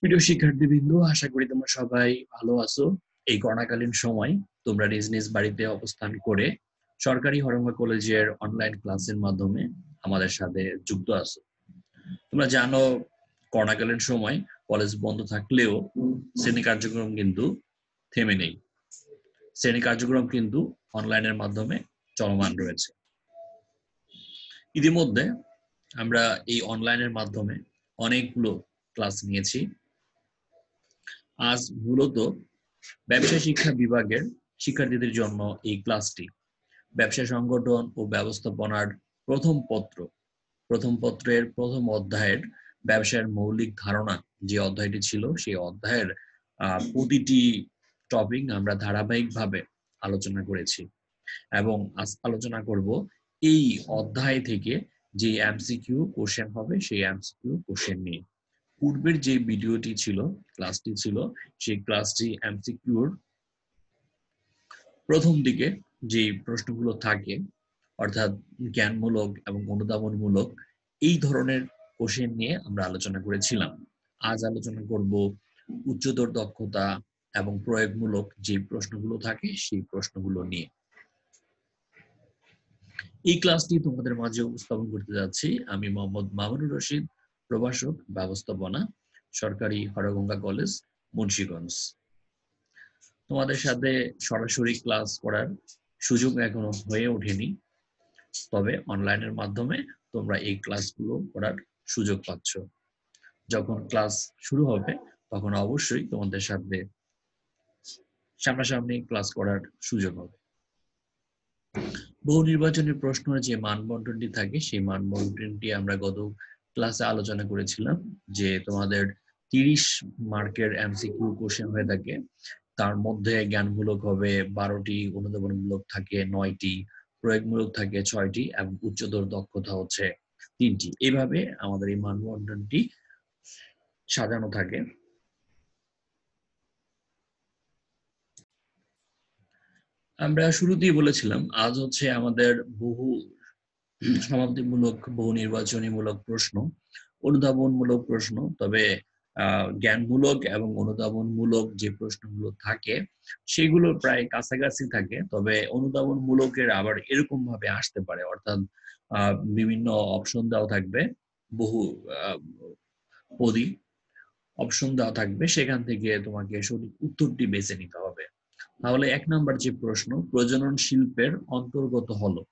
প্রিয় শিক্ষার্থীবৃন্দ আশা করি তোমরা সবাই ভালো আছো এই করোনাকালীন সময় তোমরা নিজ নিজ বাড়িতে অবস্থান করে সরকারি হরঙ্গা কলেজের অনলাইন ক্লাসের মাধ্যমে আমাদের সাথে যুক্ত আছো তোমরা জানো করোনাকালীন সময় কলেজ বন্ধ থাকলেও শ্রেণী কার্যক্রম কিন্তু থেমে নেই শ্রেণী কার্যক্রম কিন্তু অনলাইনের মাধ্যমে চলমান রয়েছে ইতিমধ্যে আমরা এই অনলাইনের মাধ্যমে অনেকগুলো ক্লাস নিয়েছি আজ মূলত ব্যবসা শিক্ষা বিভাগের শিক্ষার্থীদের জন্য এই ক্লাসটি ব্যবসা সংগঠন ও ব্যবস্থাপনার প্রথম পত্র প্রথম পত্রের প্রথম অধ্যায়ের ব্যবসার মৌলিক ধারণা যে অধ্যায়টি ছিল সেই অধ্যায়ের প্রতিটি টপিক আমরা ধারাবাহিকভাবে আলোচনা করেছি এবং আজ আলোচনা করব এই অধ্যায় থেকে যে এমসিকিউ কোশ্চেন হবে সেই এমসিকিউ কোশ্চেন নিয়ে পূর্বের যে ভিডিওটি ছিল ক্লাসটি ছিল সেই ক্লাসটি এমসিকিউর প্রথম দিকে যে প্রশ্নগুলো থাকে অর্থাৎ জ্ঞানমূলক এবং অনুধাবনমূলক এই ধরনের কোশ্চেন নিয়ে আমরা আলোচনা করেছিলাম আজ আলোচনা করব উচ্চতর দক্ষতা এবং প্রয়োগমূলক যে প্রশ্নগুলো থাকে সেই প্রশ্নগুলো নিয়ে এই ক্লাসটি তোমাদের মাঝে উপস্থাপন করতে যাচ্ছি আমি মোহাম্মদ মামুনুর রশিদ প্রভাষক ব্যবস্থাপনা সরকারি হরগঙ্গা কলেজ মুন্সিগঞ্জ তোমাদের সাথে সরাসরি ক্লাস করার সুযোগ এখনো হয়ে ওঠেনি তবে অনলাইনের মাধ্যমে তোমরা এই ক্লাসগুলো করার সুযোগ পাচ্ছ যখন ক্লাস শুরু হবে তখন অবশ্যই তোমাদের সাথে সামনাসামনি ক্লাস করার সুযোগ হবে বহু নির্বাচনী প্রশ্ন যে মানবন্টনটি থাকে সেই মানবন্টনটি আমরা গত ক্লাসে আলোচনা করেছিলাম যে তোমাদের তিরিশ মার্কের এমসিকিউ কোশ্চেন হয়ে থাকে তার মধ্যে জ্ঞানমূলক হবে বারোটি অনুধাবনমূলক থাকে নয়টি প্রয়োগমূলক থাকে ছয়টি এবং উচ্চতর দক্ষতা হচ্ছে তিনটি এভাবে আমাদের এই মানবন্ধনটি সাজানো থাকে আমরা শুরুতেই বলেছিলাম আজ হচ্ছে আমাদের বহু সমাপ্তিমূলক বহু নির্বাচনীমূলক প্রশ্ন অনুধাবনমূলক প্রশ্ন তবে জ্ঞানমূলক এবং অনুধাবনমূলক যে প্রশ্নগুলো থাকে সেগুলো প্রায় কাছাকাছি থাকে তবে অনুধাবনমূলকের আবার এরকম ভাবে আসতে পারে অর্থাৎ বিভিন্ন অপশন দেওয়া থাকবে বহু পদী অপশন দেওয়া থাকবে সেখান থেকে তোমাকে সঠিক উত্তরটি বেছে নিতে হবে তাহলে এক নাম্বার যে প্রশ্ন প্রজনন শিল্পের অন্তর্গত হলো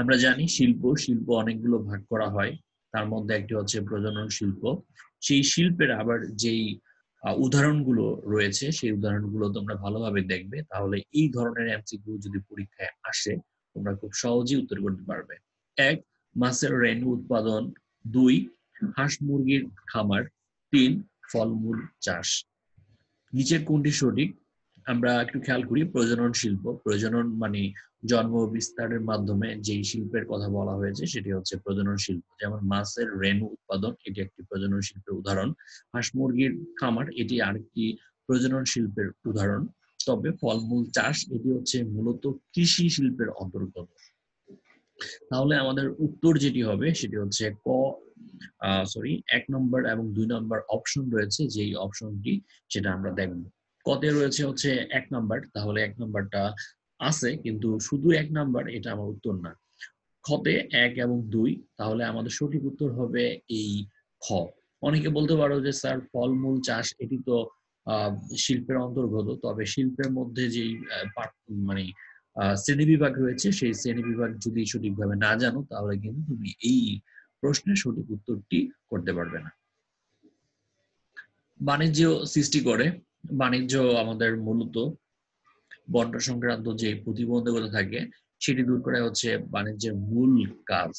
আমরা জানি শিল্প শিল্প অনেকগুলো ভাগ করা হয় তার মধ্যে একটি হচ্ছে প্রজনন শিল্প সেই শিল্পের আবার যেই উদাহরণগুলো রয়েছে সেই উদাহরণগুলো তোমরা ভালোভাবে দেখবে তাহলে এই ধরনের এমসিকিউ যদি পরীক্ষায় আসে তোমরা খুব সহজেই উত্তর করতে পারবে এক মাছের রেন উৎপাদন দুই হাঁস মুরগির খামার তিন ফলমূল চাষ নিচের কোনটি সঠিক আমরা একটু খেয়াল করি প্রজনন শিল্প প্রজনন মানে জন্ম বিস্তারের মাধ্যমে যেই শিল্পের কথা বলা হয়েছে সেটি হচ্ছে প্রজনন শিল্প যেমন মাছের রেণু উৎপাদন এটি একটি প্রজনন শিল্পের উদাহরণ হাঁস মুরগির খামার এটি আরেকটি প্রজনন শিল্পের উদাহরণ তবে ফলমূল চাষ এটি হচ্ছে মূলত কৃষি শিল্পের অন্তর্গত তাহলে আমাদের উত্তর যেটি হবে সেটি হচ্ছে ক সরি এক নম্বর এবং দুই নম্বর অপশন রয়েছে যেই অপশনটি সেটা আমরা দেখবো কতে রয়েছে হচ্ছে এক নাম্বার তাহলে এক নাম্বারটা আছে কিন্তু শুধু এক নাম্বার এটা আমার উত্তর না খতে এক এবং দুই তাহলে আমাদের সঠিক উত্তর হবে এই খ অনেকে বলতে পারো যে স্যার ফলমূল চাষ এটি তো শিল্পের অন্তর্গত তবে শিল্পের মধ্যে যেই মানে শ্রেণী বিভাগ রয়েছে সেই শ্রেণী বিভাগ যদি সঠিকভাবে না জানো তাহলে কিন্তু তুমি এই প্রশ্নের সঠিক উত্তরটি করতে পারবে না বাণিজ্য সৃষ্টি করে বাণিজ্য আমাদের মূলত বন্ড সংক্রান্ত যে প্রতিবন্ধকতা থাকে সেটি দূর করা হচ্ছে বাণিজ্যের মূল কাজ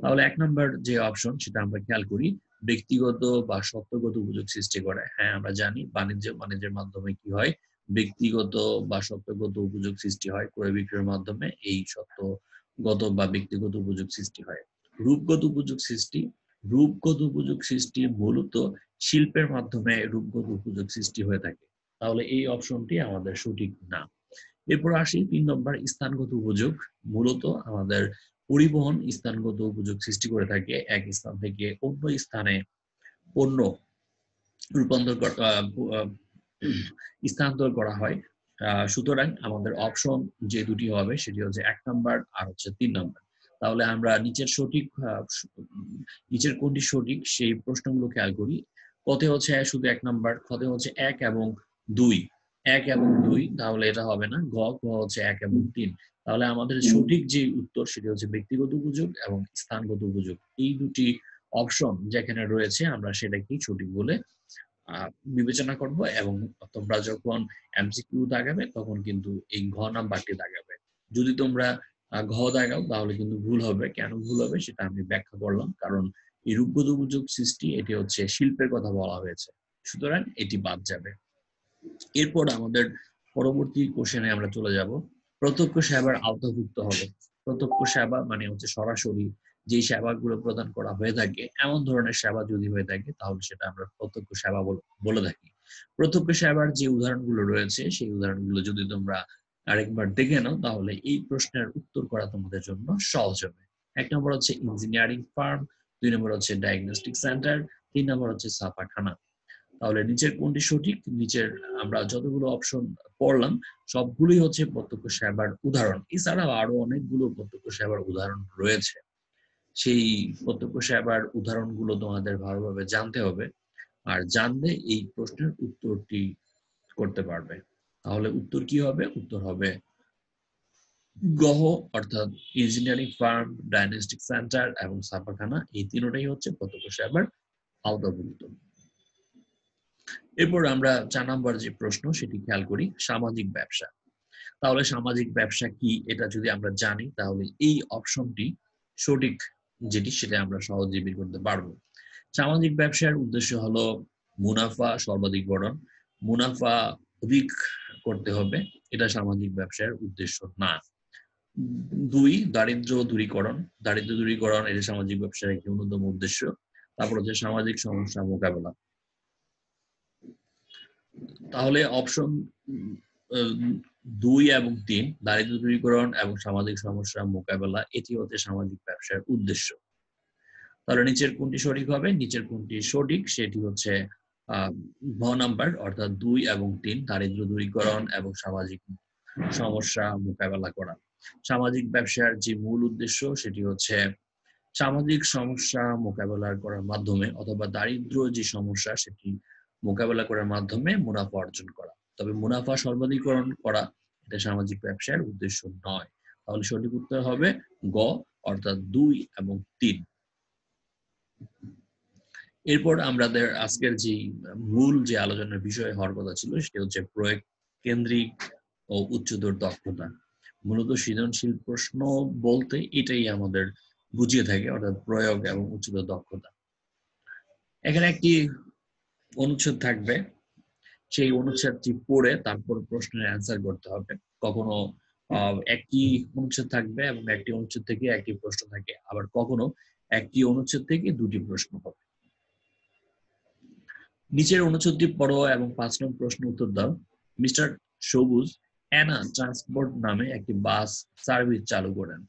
তাহলে এক নম্বর যে অপশন সেটা আমরা খেয়াল করি ব্যক্তিগত বা সত্যগত উপযোগ সৃষ্টি করে হ্যাঁ আমরা জানি বাণিজ্য বাণিজ্যের মাধ্যমে কি হয় ব্যক্তিগত বা সত্যগত উপযোগ সৃষ্টি হয় ক্রয় বিক্রয়ের মাধ্যমে এই সত্যগত বা ব্যক্তিগত উপযোগ সৃষ্টি হয় রূপগত উপযোগ সৃষ্টি রূপগত উপযোগ সৃষ্টি মূলত শিল্পের মাধ্যমে রূপগত উপযোগ সৃষ্টি হয়ে থাকে তাহলে এই অপশনটি আমাদের সঠিক না এরপর আসি তিন নম্বর স্থানগত উপযোগ মূলত আমাদের পরিবহন স্থানগত উপযোগ সৃষ্টি করে থাকে এক স্থান থেকে অন্য স্থানে পণ্য রূপান্তর স্থানান্তর করা হয় সুতরাং আমাদের অপশন যে দুটি হবে সেটি হচ্ছে এক নম্বর আর হচ্ছে তিন নম্বর তাহলে আমরা নিচের সঠিক নিচের কোনটি সঠিক সেই প্রশ্নগুলো খেয়াল করি কথে হচ্ছে শুধু এক নাম্বার কথে হচ্ছে এক এবং দুই এক এবং দুই তাহলে এটা হবে না ঘ ঘ হচ্ছে এক এবং তিন তাহলে আমাদের সঠিক যে উত্তর সেটি হচ্ছে ব্যক্তিগত উপযোগ এবং স্থানগত উপযোগ এই দুটি অপশন যেখানে রয়েছে আমরা সেটাকেই সঠিক বলে বিবেচনা করব এবং তোমরা যখন এমসিকিউ দাগাবে তখন কিন্তু এই ঘ নাম্বারটি দাগাবে যদি তোমরা ঘ দাগাও তাহলে কিন্তু ভুল হবে কেন ভুল হবে সেটা আমি ব্যাখ্যা করলাম কারণ এই রূপগত উপযোগ সৃষ্টি এটি হচ্ছে শিল্পের কথা বলা হয়েছে সুতরাং এটি বাদ যাবে এরপর আমাদের পরবর্তী কোশ্চেনে আমরা চলে যাব প্রত্যক্ষ সেবার আওতাভুক্ত হবে প্রত্যক্ষ সেবা মানে হচ্ছে সরাসরি যে সেবাগুলো প্রদান করা হয়ে থাকে এমন ধরনের সেবা যদি হয়ে থাকে তাহলে সেটা আমরা প্রত্যক্ষ সেবা বলে থাকি প্রত্যক্ষ সেবার যে উদাহরণগুলো রয়েছে সেই উদাহরণগুলো যদি তোমরা আরেকবার দেখে নাও তাহলে এই প্রশ্নের উত্তর করা তোমাদের জন্য সহজ হবে এক নম্বর হচ্ছে ইঞ্জিনিয়ারিং ফার্ম দুই নম্বর হচ্ছে ডায়াগনস্টিক সেন্টার তিন নম্বর হচ্ছে ছাপাখানা তাহলে নিচের কোনটি সঠিক নিচের আমরা যতগুলো অপশন পড়লাম সবগুলোই হচ্ছে প্রত্যক্ষ সেবার উদাহরণ এছাড়াও আরো অনেকগুলো প্রত্যক্ষ সেবার উদাহরণ রয়েছে সেই প্রত্যক্ষ সেবার উদাহরণগুলো তোমাদের ভালোভাবে জানতে হবে আর জানলে এই প্রশ্নের উত্তরটি করতে পারবে তাহলে উত্তর কি হবে উত্তর হবে গহ অর্থাৎ ইঞ্জিনিয়ারিং ফার্ম ডায়াগনস্টিক সেন্টার এবং ছাপাখানা এই তিনটাই হচ্ছে প্রত্যক্ষে আবার আওতাভুক্ত এরপর আমরা চার নম্বর যে প্রশ্ন সেটি খেয়াল করি সামাজিক ব্যবসা তাহলে সামাজিক ব্যবসা কি এটা যদি আমরা জানি তাহলে এই অপশনটি সঠিক যেটি সেটা আমরা সহজে বের করতে পারবো সামাজিক ব্যবসার উদ্দেশ্য হলো মুনাফা সর্বাধিক বরণ মুনাফা অধিক করতে হবে এটা সামাজিক ব্যবসার উদ্দেশ্য না দুই দারিদ্র দূরীকরণ দারিদ্র দূরীকরণ এটা সামাজিক ব্যবসার একটি অন্যতম উদ্দেশ্য তারপর হচ্ছে সামাজিক সমস্যা মোকাবেলা তাহলে অপশন দুই এবং তিন দারিদ্র দূরীকরণ এবং সামাজিক সমস্যা মোকাবেলা এটি হচ্ছে সামাজিক ব্যবসার উদ্দেশ্য তাহলে নিচের কোনটি সঠিক হবে নিচের কোনটি সঠিক সেটি হচ্ছে ভ নাম্বার অর্থাৎ দুই এবং তিন দারিদ্র দূরীকরণ এবং সামাজিক সমস্যা মোকাবেলা করা সামাজিক ব্যবসার যে মূল উদ্দেশ্য সেটি হচ্ছে সামাজিক সমস্যা মোকাবেলা করার মাধ্যমে অথবা দারিদ্র যে সমস্যা সেটি মোকাবেলা করার মাধ্যমে মুনাফা অর্জন করা তবে মুনাফা সর্বাধিকরণ করা এটা সামাজিক ব্যবসার উদ্দেশ্য নয় তাহলে সঠিক উত্তর হবে গ অর্থাৎ দুই এবং তিন এরপর আমাদের আজকের যে মূল যে আলোচনার বিষয় হওয়ার কথা ছিল সেটা হচ্ছে প্রয়োগ কেন্দ্রিক ও উচ্চতর দক্ষতা মূলত সৃজনশীল প্রশ্ন বলতে এটাই আমাদের বুঝিয়ে থাকে অর্থাৎ প্রয়োগ এবং উচ্চতর দক্ষতা এখানে একটি অনুচ্ছেদ থাকবে সেই অনুচ্ছেদটি পড়ে তারপর প্রশ্নের অ্যান্সার করতে হবে কখনো একই অনুচ্ছেদ থাকবে এবং একটি অনুচ্ছেদ থেকে একটি প্রশ্ন থাকে আবার কখনো একটি অনুচ্ছেদ থেকে দুটি প্রশ্ন হবে নিচের অনুচ্ছেদটি পড়ো এবং পাঁচ নম্বর প্রশ্ন উত্তর দাও মিস্টার সবুজ অ্যানা ট্রান্সপোর্ট নামে একটি বাস সার্ভিস চালু করেন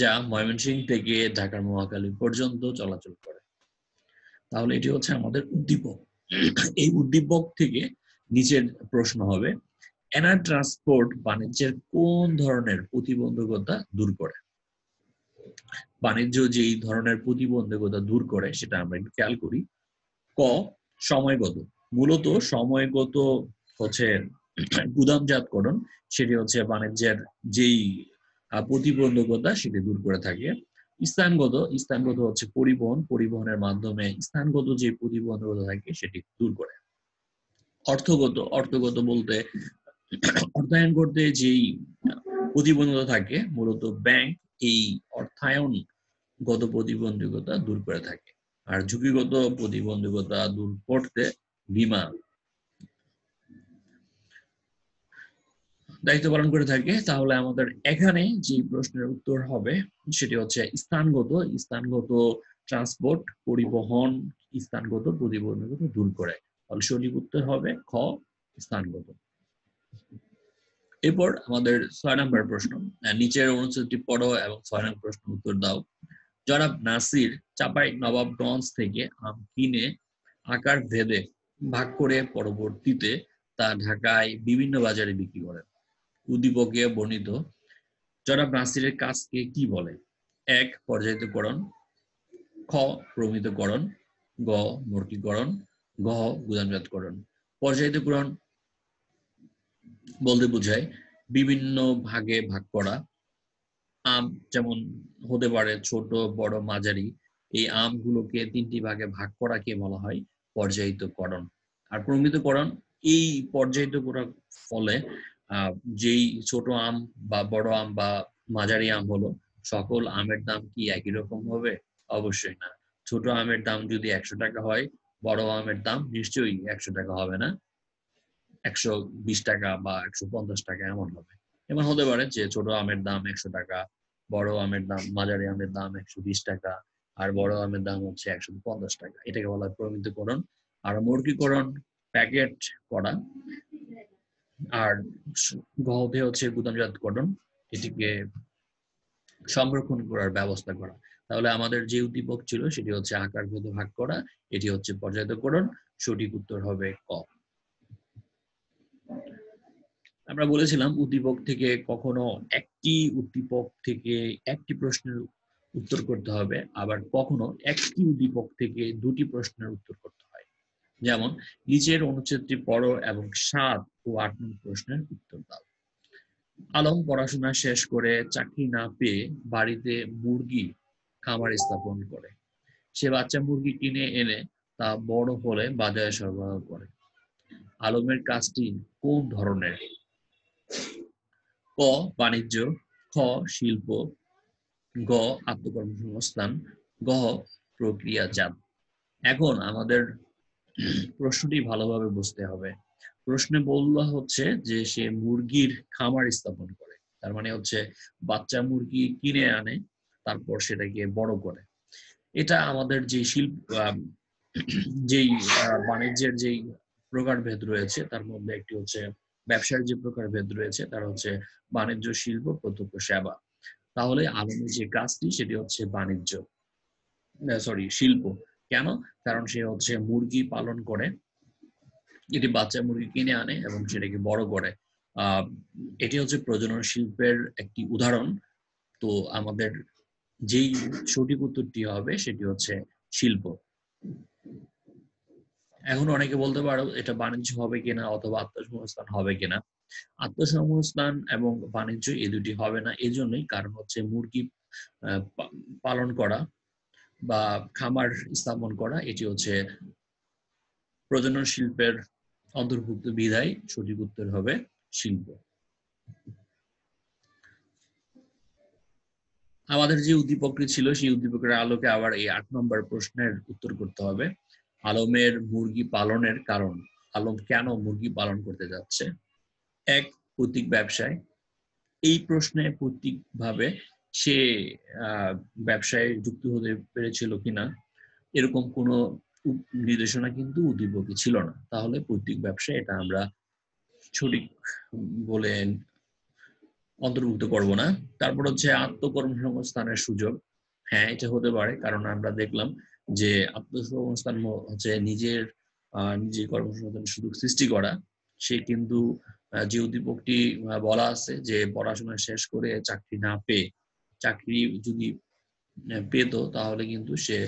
যা ময়মনসিংহ থেকে ঢাকার মহাকালী পর্যন্ত চলাচল করে তাহলে এটি হচ্ছে আমাদের উদ্দীপক এই উদ্দীপক থেকে নিচের প্রশ্ন হবে অ্যানা ট্রান্সপোর্ট বাণিজ্যের কোন ধরনের প্রতিবন্ধকতা দূর করে বাণিজ্য যেই ধরনের প্রতিবন্ধকতা দূর করে সেটা আমরা একটু খেয়াল করি ক সময়গত মূলত সময়গত হচ্ছে গুদামজাতকরণ সেটি হচ্ছে বাণিজ্যের যেই প্রতিবন্ধকতা সেটি দূর করে থাকে স্থানগত স্থানগত হচ্ছে পরিবহন পরিবহনের মাধ্যমে স্থানগত যে প্রতিবন্ধকতা থাকে সেটি দূর করে অর্থগত অর্থগত বলতে অর্থায়ন করতে যেই প্রতিবন্ধকতা থাকে মূলত ব্যাংক এই অর্থায়নগত প্রতিবন্ধকতা দূর করে থাকে আর ঝুঁকিগত প্রতিবন্ধকতা দূর করতে বিমা দায়িত্ব পালন করে থাকে তাহলে আমাদের এখানে যে প্রশ্নের উত্তর হবে সেটি হচ্ছে স্থানগত স্থানগত ট্রান্সপোর্ট পরিবহন স্থানগত প্রতিবন্ধকতা দূর করে ফলে সঠিক উত্তর হবে খ স্থানগত এরপর আমাদের ছয় নম্বর প্রশ্ন নিচের অনুচ্ছেদটি পড়ো এবং ছয় নম্বর প্রশ্ন উত্তর দাও জনাব নাসির চাপাই নবাবগঞ্জ থেকে আম কিনে আকার ভেদে ভাগ করে পরবর্তীতে তা ঢাকায় বিভিন্ন বাজারে বিক্রি করেন উদ্দীপকে বর্ণিত জনাব নাসিরের কাজকে কি বলে এক পর্যায়িতকরণ খ প্রমিতকরণ গ মূর্তিকরণ গ পর্যায়িত পর্যায়িতকরণ বলতে বোঝায় বিভিন্ন ভাগে ভাগ করা আম যেমন হতে পারে ছোট বড় মাঝারি এই আমগুলোকে তিনটি ভাগে ভাগ করাকে বলা হয় পর্যায়িতকরণ আর করণ এই পর্যায়িত করার ফলে যেই ছোট আম বা বড় আম বা মাঝারি আম হলো সকল আমের দাম কি একই রকম হবে অবশ্যই না ছোট আমের দাম যদি একশো টাকা হয় বড় আমের দাম নিশ্চয়ই একশো টাকা হবে না একশো বিশ টাকা বা একশো পঞ্চাশ টাকা এমন হবে এমন হতে পারে যে ছোট আমের দাম একশো টাকা বড় আমের দাম মাঝারি আমের দাম একশো বিশ টাকা আর বড় আমের দাম হচ্ছে একশো পঞ্চাশ টাকা এটাকে বলা হয় প্রমিতকরণ আর মুরগিকরণ প্যাকেট করা আর গহবে হচ্ছে গুদামজাতকরণ এটিকে সংরক্ষণ করার ব্যবস্থা করা তাহলে আমাদের যে উদ্দীপক ছিল সেটি হচ্ছে আকার ভেদ ভাগ করা এটি হচ্ছে পর্যায়তকরণ সঠিক উত্তর হবে ক আমরা বলেছিলাম উদ্দীপক থেকে কখনো একটি উদ্দীপক থেকে একটি প্রশ্নের উত্তর করতে হবে আবার কখনো একটি উদ্দীপক থেকে দুটি প্রশ্নের উত্তর করতে হয় যেমন নিচের অনুচ্ছেদটি পড়ো এবং সাত ও আট নম্বর প্রশ্নের উত্তর দাও আলম পড়াশোনা শেষ করে চাকরি না পেয়ে বাড়িতে মুরগি খামার স্থাপন করে সে বাচ্চা মুরগি কিনে এনে তা বড় হলে বাজারে সরবরাহ করে আলমের কাজটি কোন ধরনের ক বাণিজ্য খ শিল্প গ আত্মকর্মসংস্থান গ প্রক্রিয়াজাত এখন আমাদের প্রশ্নটি ভালোভাবে বুঝতে হবে প্রশ্নে বললা হচ্ছে যে সে মুরগির খামার স্থাপন করে তার মানে হচ্ছে বাচ্চা মুরগি কিনে আনে তারপর সেটাকে বড় করে এটা আমাদের যে শিল্প যেই বাণিজ্যের যেই প্রকারভেদ রয়েছে তার মধ্যে একটি হচ্ছে ব্যবসার যে প্রকার ভেদ রয়েছে তার হচ্ছে বাণিজ্য শিল্প প্রত্যক্ষ সেবা তাহলে আলমের যে কাজটি সেটি হচ্ছে বাণিজ্য সরি শিল্প কেন কারণ সে হচ্ছে মুরগি পালন করে এটি বাচ্চা মুরগি কিনে আনে এবং সেটাকে বড় করে এটি হচ্ছে প্রজনন শিল্পের একটি উদাহরণ তো আমাদের যেই সঠিক উত্তরটি হবে সেটি হচ্ছে শিল্প এখন অনেকে বলতে পারো এটা বাণিজ্য হবে কিনা অথবা আত্মসংস্থান হবে কিনা আত্মসংস্থান এবং বাণিজ্য এ দুটি হবে না এজন্যই কারণ হচ্ছে মুরগি পালন করা বা খামার স্থাপন করা এটি হচ্ছে প্রজনন শিল্পের অন্তর্ভুক্ত বিধায় সঠিক উত্তর হবে শিল্প আমাদের যে উদ্দীপকটি ছিল সেই উদ্দীপকের আলোকে আবার এই আট নম্বর প্রশ্নের উত্তর করতে হবে আলমের মুরগি পালনের কারণ আলম কেন মুরগি পালন করতে যাচ্ছে এক পৈতৃক ব্যবসায় এই প্রশ্নে ভাবে সে ব্যবসায় যুক্ত হতে পেরেছিল কিনা এরকম কোনো নির্দেশনা কিন্তু উদ্দীপকে ছিল না তাহলে পৈতৃক ব্যবসায় এটা আমরা সঠিক বলে অন্তর্ভুক্ত করব না তারপর হচ্ছে আত্মকর্মসংস্থানের সুযোগ হ্যাঁ এটা হতে পারে কারণ আমরা দেখলাম যে আত্মসংস্থান হচ্ছে নিজের নিজের কর্মসংস্থান সুযোগ সৃষ্টি করা সে কিন্তু যে উদ্দীপকটি বলা আছে যে পড়াশোনা শেষ করে চাকরি না পেয়ে চাকরি যদি পেত তাহলে কিন্তু সে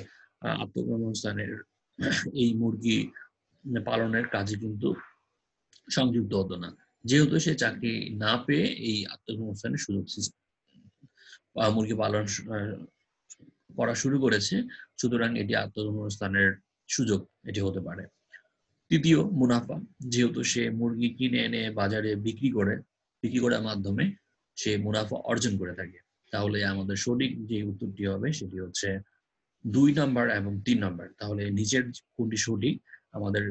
আত্মকর্মস্থানের এই মুরগি পালনের কাজে কিন্তু সংযুক্ত হতো না যেহেতু সে চাকরি না পেয়ে এই আত্মকর্মস্থানের সুযোগ মুরগি পালন পড়া শুরু করেছে সুতরাং এটি আত্মধর্মস্থানের সুযোগ এটি হতে পারে তৃতীয় মুনাফা যেহেতু সে মুরগি কিনে এনে বাজারে বিক্রি করে বিক্রি করার মাধ্যমে সে মুনাফা অর্জন করে থাকে তাহলে আমাদের সঠিক যে উত্তরটি হবে সেটি হচ্ছে দুই নাম্বার এবং তিন নাম্বার তাহলে নিচের কোনটি সঠিক আমাদের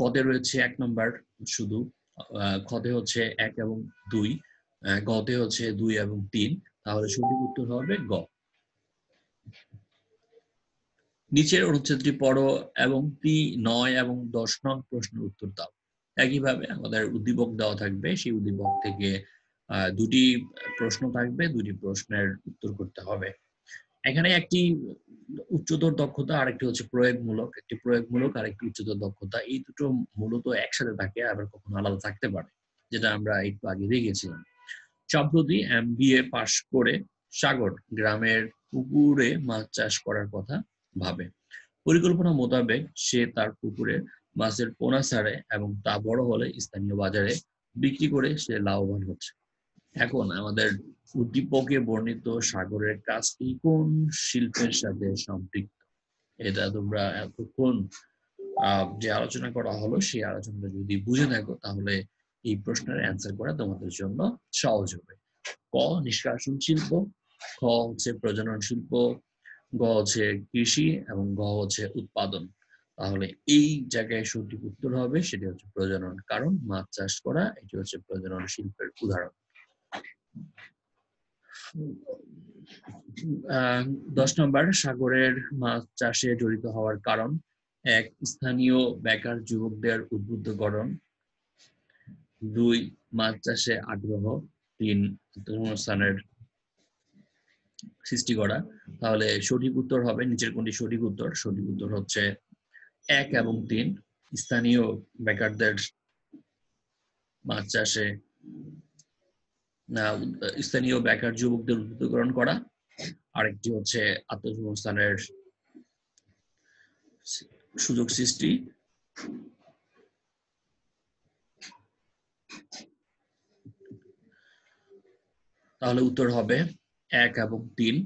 কতে রয়েছে এক নাম্বার শুধু খতে হচ্ছে এক এবং দুই গতে হচ্ছে দুই এবং তিন তাহলে সঠিক উত্তর হবে গ নিচের অনুচ্ছেদটি পড়ো এবং পি নয় এবং দশ নং প্রশ্নের উত্তর দাও একইভাবে আমাদের উদ্দীপক দেওয়া থাকবে সেই উদ্দীপক থেকে দুটি প্রশ্ন থাকবে দুটি প্রশ্নের উত্তর করতে হবে এখানে একটি উচ্চতর দক্ষতা আর একটি হচ্ছে প্রয়োগমূলক একটি প্রয়োগমূলক আর একটি উচ্চতর দক্ষতা এই দুটো মূলত একসাথে থাকে আবার কখনো আলাদা থাকতে পারে যেটা আমরা একটু আগে দেখেছিলাম সম্প্রতি এম বি এ পাশ করে সাগর গ্রামের পুকুরে মাছ চাষ করার কথা ভাবে পরিকল্পনা মোতাবেক সে তার পুকুরে মাছের পোনা ছাড়ে এবং তা বড় হলে স্থানীয় বাজারে বিক্রি করে সে লাভবান হচ্ছে এখন আমাদের উদ্দীপকে বর্ণিত সাগরের কাজটি কোন শিল্পের সাথে সম্পৃক্ত এটা তোমরা এতক্ষণ যে আলোচনা করা হলো সেই আলোচনাটা যদি বুঝে থাকো তাহলে এই প্রশ্নের অ্যান্সার করা তোমাদের জন্য সহজ হবে ক নিষ্কাশন শিল্প খ হচ্ছে প্রজনন শিল্প গ হচ্ছে কৃষি এবং গ হচ্ছে উৎপাদন তাহলে এই জায়গায় সঠিক উত্তর হবে সেটি হচ্ছে প্রজনন কারণ মাছ চাষ করা এটি হচ্ছে প্রজনন শিল্পের উদাহরণ দশ নম্বর সাগরের মাছ চাষে জড়িত হওয়ার কারণ এক স্থানীয় বেকার যুবকদের উদ্বুদ্ধকরণ দুই মাছ চাষে আগ্রহ তিন ধর্মস্থানের সৃষ্টি করা তাহলে সঠিক উত্তর হবে নিচের কোনটি সঠিক উত্তর সঠিক উত্তর হচ্ছে এক এবং তিন স্থানীয় বেকারদের মাছ চাষে স্থানীয় বেকার যুবকদের উদ্বুদ্ধকরণ করা আরেকটি হচ্ছে আত্মসংস্থানের সুযোগ সৃষ্টি তাহলে উত্তর হবে এক এবং তিন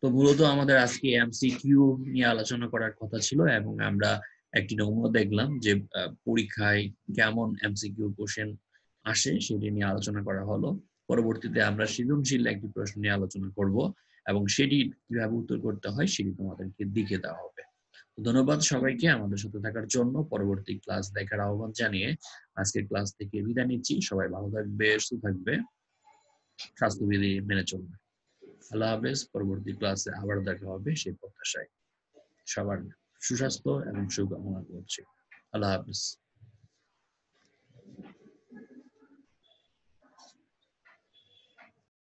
তো মূলত আমাদের আজকে এমসিকিউ নিয়ে আলোচনা করার কথা ছিল এবং আমরা একটি নমুনা দেখলাম যে পরীক্ষায় কেমন এমসিকিউ কোশ্চেন আসে সেটি নিয়ে আলোচনা করা হলো পরবর্তীতে আমরা সৃজনশীল একটি প্রশ্ন নিয়ে আলোচনা করব এবং সেটি কিভাবে উত্তর করতে হয় সেটি তোমাদেরকে দিকে দেওয়া হবে ধন্যবাদ সবাইকে আমাদের সাথে থাকার জন্য পরবর্তী ক্লাস দেখার আহ্বান জানিয়ে আজকের ক্লাস থেকে বিদায় নিচ্ছি সবাই ভালো থাকবে সুস্থ থাকবে স্বাস্থ্যবিধি মেনে চলবে আল্লাহ হাফেজ পরবর্তী ক্লাসে আবার দেখা হবে সেই প্রত্যাশায় সবার সুস্বাস্থ্য এবং সুকামনা করছি আল্লাহ হাফেজ